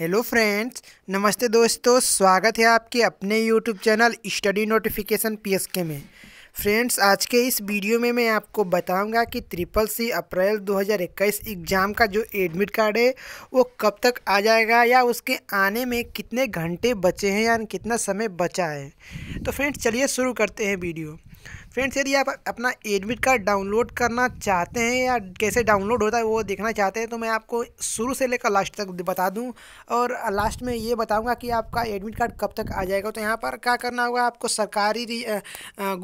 hello friends नमस्ते दोस्तों स्वागत है आपके अपने YouTube channel study notification PSK में फ्रेंड्स आज के इस वीडियो में मैं आपको बताऊंगा कि ट्रिपल सी अप्रैल 2021 एग्ज़ाम का जो एडमिट कार्ड है वो कब तक आ जाएगा या उसके आने में कितने घंटे बचे हैं या कितना समय बचा है तो फ्रेंड्स चलिए शुरू करते हैं वीडियो फ्रेंड्स यदि आप अपना एडमिट कार्ड डाउनलोड करना चाहते हैं या कैसे डाउनलोड होता है वो देखना चाहते हैं तो मैं आपको शुरू से लेकर लास्ट तक बता दूँ और लास्ट में ये बताऊँगा कि आपका एडमिट कार्ड कब तक आ जाएगा तो यहाँ पर क्या करना होगा आपको सरकारी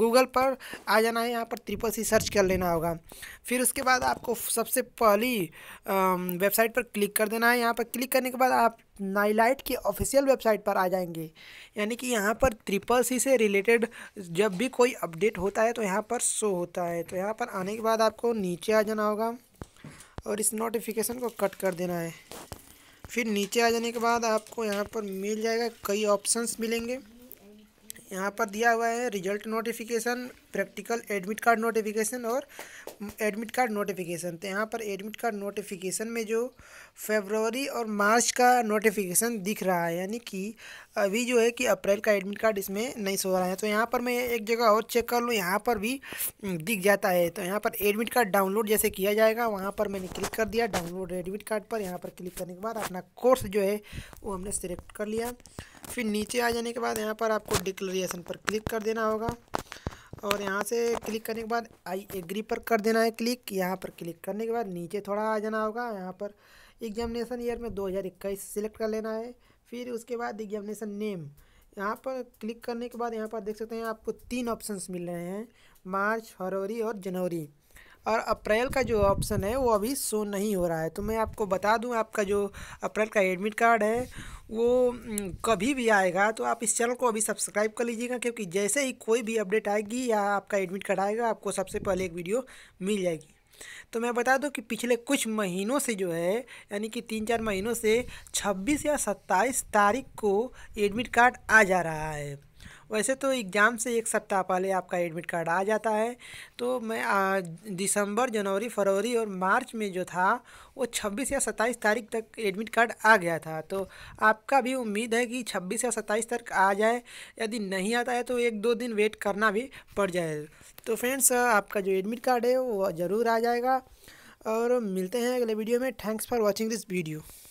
गूगल पर आ जाना है यहाँ पर ट्रिपल सी सर्च कर लेना होगा फिर उसके बाद आपको सबसे पहली वेबसाइट पर क्लिक कर देना है यहाँ पर क्लिक करने के बाद आप नाइलाइट की ऑफिशियल वेबसाइट पर आ जाएंगे यानी कि यहाँ पर ट्रिपल सी से रिलेटेड जब भी कोई अपडेट होता देता है तो यहाँ पर शो होता है तो यहाँ पर आने के बाद आपको नीचे आ जाना होगा और इस नोटिफिकेशन को कट कर देना है फिर नीचे आ जाने के बाद आपको यहाँ पर मिल जाएगा कई ऑप्शंस मिलेंगे यहाँ पर दिया हुआ है result notification practical admit card notification और एडमिट कार्ड नोटिफिकेशन तो यहाँ पर एडमिट कार्ड नोटिफिकेशन में जो फेबरवरी और मार्च का नोटिफिकेशन दिख रहा है यानी कि अभी जो है कि अप्रैल का एडमिट कार्ड इसमें नहीं सो रहा है तो यहाँ पर मैं एक जगह और चेक कर लूँ यहाँ पर भी हम्म, दिख जाता है तो यहाँ पर एडमिट कार्ड डाउनलोड जैसे किया जाएगा वहाँ पर मैंने क्लिक कर दिया डाउनलोड एडमिट कार्ड पर यहाँ पर क्लिक करने के बाद अपना कोर्स जो है वो हमने सेलेक्ट कर लिया फिर नीचे आ जाने के बाद यहाँ पर आपको डिक्लेरेशन पर क्लिक कर देना होगा और यहाँ से क्लिक करने के बाद आई एग्री पर कर देना है क्लिक यहाँ पर क्लिक करने के बाद नीचे थोड़ा आ जाना होगा यहाँ पर एग्जामिनेशन ईयर में 2021 सेलेक्ट कर लेना है फिर उसके बाद एग्जामिनेशन नेम यहाँ पर क्लिक करने के बाद यहाँ पर देख सकते हैं आपको तीन ऑप्शंस मिल रहे हैं मार्च फरवरी और जनवरी और अप्रैल का जो ऑप्शन है वो अभी शो नहीं हो रहा है तो मैं आपको बता दूं आपका जो अप्रैल का एडमिट कार्ड है वो कभी भी आएगा तो आप इस चैनल को अभी सब्सक्राइब कर लीजिएगा क्योंकि जैसे ही कोई भी अपडेट आएगी या आपका एडमिट कार्ड आएगा आपको सबसे पहले एक वीडियो मिल जाएगी तो मैं बता दूं कि पिछले कुछ महीनों से जो है यानी कि तीन चार महीनों से 26 या 27 तारीख को एडमिट कार्ड आ जा रहा है वैसे तो एग्ज़ाम से एक सप्ताह पहले आपका एडमिट कार्ड आ जाता है तो मैं दिसंबर जनवरी फरवरी और मार्च में जो था वो 26 या 27 तारीख तक एडमिट कार्ड आ गया था तो आपका भी उम्मीद है कि 26 या 27 तक आ जाए यदि नहीं आता है तो एक दो दिन वेट करना भी पड़ जाए तो फ्रेंड्स आपका जो एडमिट कार्ड है वो ज़रूर आ जाएगा और मिलते हैं अगले वीडियो में thanks for watching this video